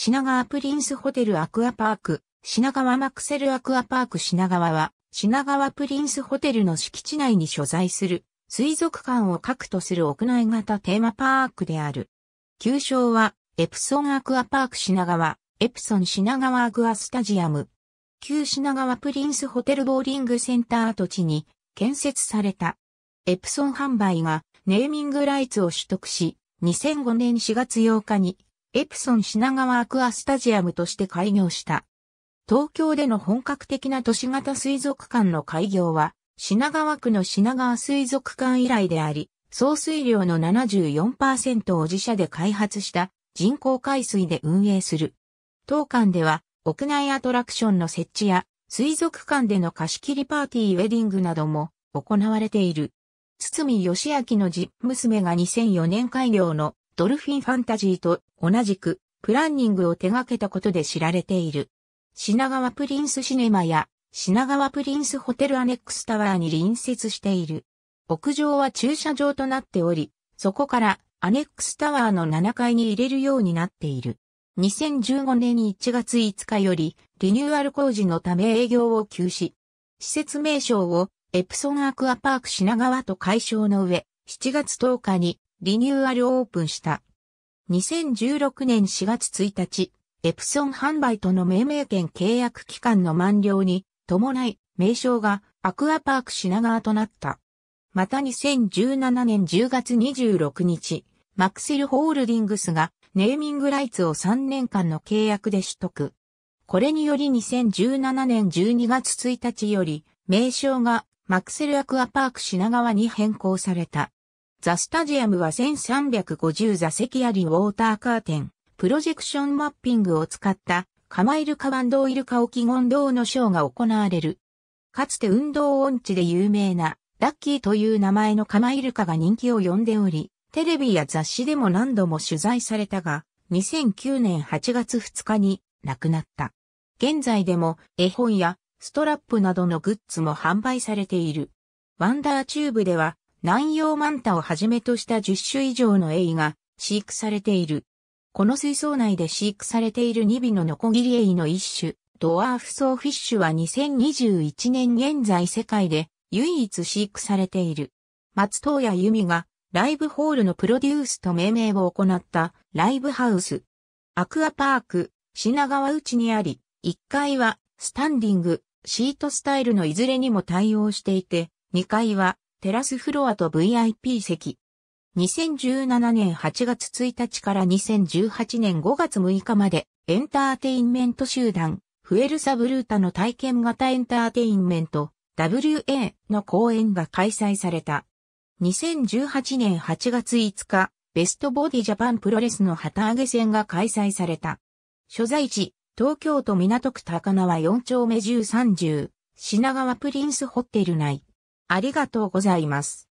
品川プリンスホテルアクアパーク、品川マクセルアクアパーク品川は、品川プリンスホテルの敷地内に所在する、水族館を核とする屋内型テーマパークである。旧称は、エプソンアクアパーク品川、エプソン品川アクアスタジアム。旧品川プリンスホテルボーリングセンター跡地に建設された。エプソン販売がネーミングライツを取得し、2005年4月8日にエプソン品川アクアスタジアムとして開業した。東京での本格的な都市型水族館の開業は、品川区の品川水族館以来であり、総水量の74%を自社で開発した人工海水で運営する。当館では、屋内アトラクションの設置や、水族館での貸し切りパーティーウェディングなども行われている。堤義明の実娘が2004年開業のドルフィンファンタジーと同じく、プランニングを手掛けたことで知られている。品川プリンスシネマや、品川プリンスホテルアネックスタワーに隣接している。屋上は駐車場となっており、そこからアネックスタワーの7階に入れるようになっている。2015年1月5日よりリニューアル工事のため営業を休止。施設名称をエプソンアクアパーク品川と解消の上、7月10日にリニューアルオープンした。2016年4月1日、エプソン販売との命名権契約期間の満了に伴い、名称がアクアパーク品川となった。また2017年10月26日、マクセルホールディングスがネーミングライツを3年間の契約で取得。これにより2017年12月1日より名称がマクセルアクアパーク品川に変更された。ザ・スタジアムは1350座席ありウォーターカーテン、プロジェクションマッピングを使ったカマイルカバンドイルカオキゴンドウのショーが行われる。かつて運動音痴で有名なラッキーという名前のカマイルカが人気を呼んでおり、テレビや雑誌でも何度も取材されたが、2009年8月2日に亡くなった。現在でも絵本やストラップなどのグッズも販売されている。ワンダーチューブでは南洋マンタをはじめとした10種以上のエイが飼育されている。この水槽内で飼育されているニビのノコギリエイの一種、ドワーフソーフィッシュは2021年現在世界で唯一飼育されている。松東谷由美がライブホールのプロデュースと命名を行ったライブハウス。アクアパーク、品川内にあり、1階はスタンディング、シートスタイルのいずれにも対応していて、2階はテラスフロアと VIP 席。2017年8月1日から2018年5月6日までエンターテインメント集団フエルサブルータの体験型エンターテインメント WA の公演が開催された。2018年8月5日、ベストボディジャパンプロレスの旗揚げ戦が開催された。所在地、東京都港区高輪4丁目1030、品川プリンスホテル内。ありがとうございます。